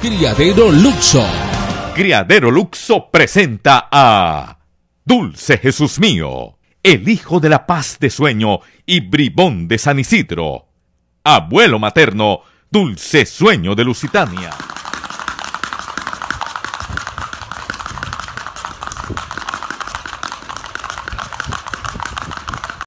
Criadero Luxo. Criadero Luxo presenta a Dulce Jesús mío, el hijo de la paz de sueño y bribón de San Isidro. Abuelo materno, dulce sueño de Lusitania.